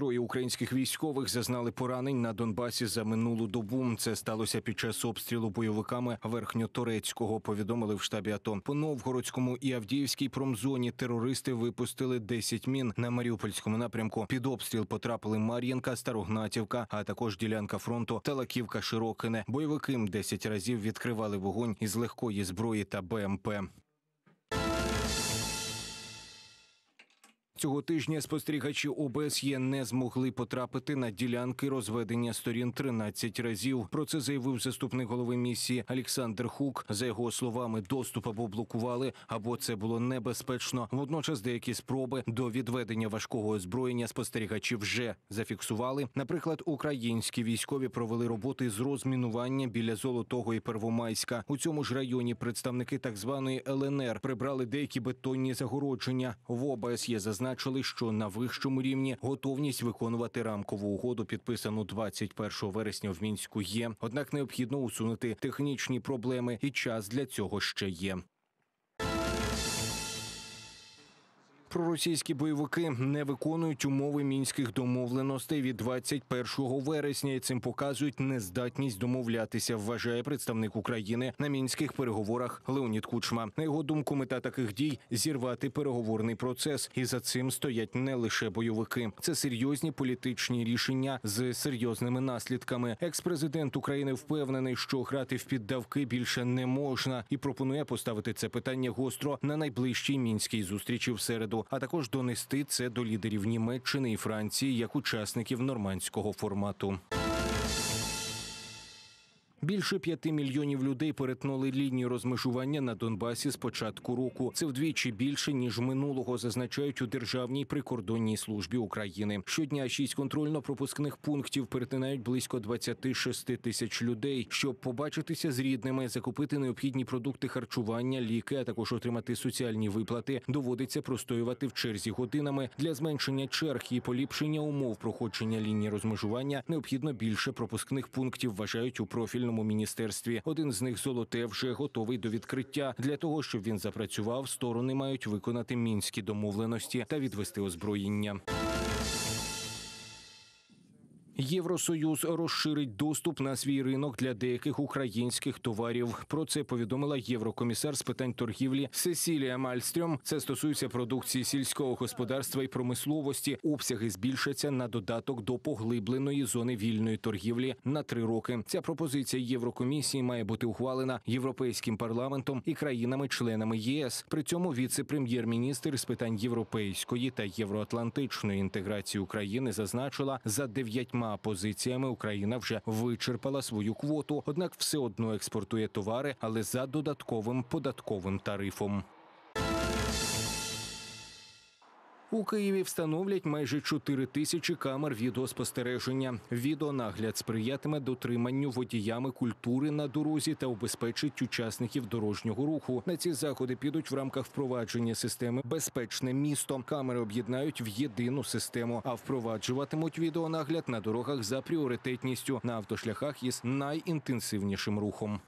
Троє українських військових зазнали поранень на Донбасі за минулу добу. Це сталося під час обстрілу бойовиками верхньоторецького. Повідомили в штабі АТО. По Новгородському і Авдіївській промзоні терористи випустили 10 мін на Маріупольському напрямку. Під обстріл потрапили Мар'їнка, Старогнатівка, а також ділянка фронту та Лаківка Широкине. Бойовики 10 разів відкривали вогонь із легкої зброї та БМП. Цього тижня спостерігачі ОБСЄ не змогли потрапити на ділянки розведення сторін 13 разів. Про це заявив заступник голови місії Олександр Хук. За його словами, доступ або блокували, або це було небезпечно. Водночас деякі спроби до відведення важкого озброєння спостерігачі вже зафіксували. Наприклад, українські військові провели роботи з розмінування біля золотого і первомайська. У цьому ж районі представники так званої ЛНР прибрали деякі бетонні загородження. В ОБСЄ зазначили, зазначили, що на вищому рівні готовність виконувати рамкову угоду, підписану 21 вересня в мінську. Є однак необхідно усунути технічні проблеми, і час для цього ще є. Проросійські бойовики не виконують умови мінських домовленостей від 21 вересня. і Цим показують нездатність домовлятися. Вважає представник України на мінських переговорах Леонід Кучма. На його думку, мета таких дій зірвати переговорний процес, і за цим стоять не лише бойовики. Це серйозні політичні рішення з серйозними наслідками. Екс-президент України впевнений, що грати в піддавки більше не можна, і пропонує поставити це питання гостро на найближчій мінській зустрічі в середу а також донести це до лідерів Німеччини і Франції як учасників нормандського формату. Більше п'яти мільйонів людей перетнули лінію розмежування на Донбасі з початку року. Це вдвічі більше ніж минулого, зазначають у Державній прикордонній службі України. Щодня шість контрольно-пропускних пунктів перетинають близько 26 тисяч людей, щоб побачитися з рідними, закупити необхідні продукти харчування, ліки, а також отримати соціальні виплати. Доводиться простоювати в черзі годинами для зменшення черг і поліпшення умов проходження лінії розмежування. Необхідно більше пропускних пунктів. Вважають у профільному профільному міністерстві. Один з них золоте вже готовий до відкриття. Для того щоб він запрацював, сторони мають виконати мінські домовленості та відвести озброєння. Євросоюз розширить доступ на свій ринок для деяких українських товарів. Про це повідомила єврокомісар з питань торгівлі Сесілія Мальстрьом. Це стосується продукції сільського господарства і промисловості. Обсяги збільшаться на додаток до поглибленої зони вільної торгівлі на три роки. Ця пропозиція Єврокомісії має бути ухвалена європейським парламентом і країнами-членами ЄС. При цьому віце-прем'єр-міністр з питань європейської та євроатлантичної інтеграції України зазначила за дев'ятьма трьома позиціями Україна вже вичерпала свою квоту однак все одно експортує товари, але за додатковим податковим тарифом. У Києві встановлять майже 4 тисячі камер відеоспостереження. Відеонагляд сприятиме дотриманню водіями культури на дорозі та обезпечить учасників дорожнього руху. На ці заходи підуть в рамках впровадження системи Безпечне місто. Камери об'єднають в єдину систему, а впроваджуватимуть відеонагляд на дорогах за пріоритетністю на автошляхах із найінтенсивнішим рухом.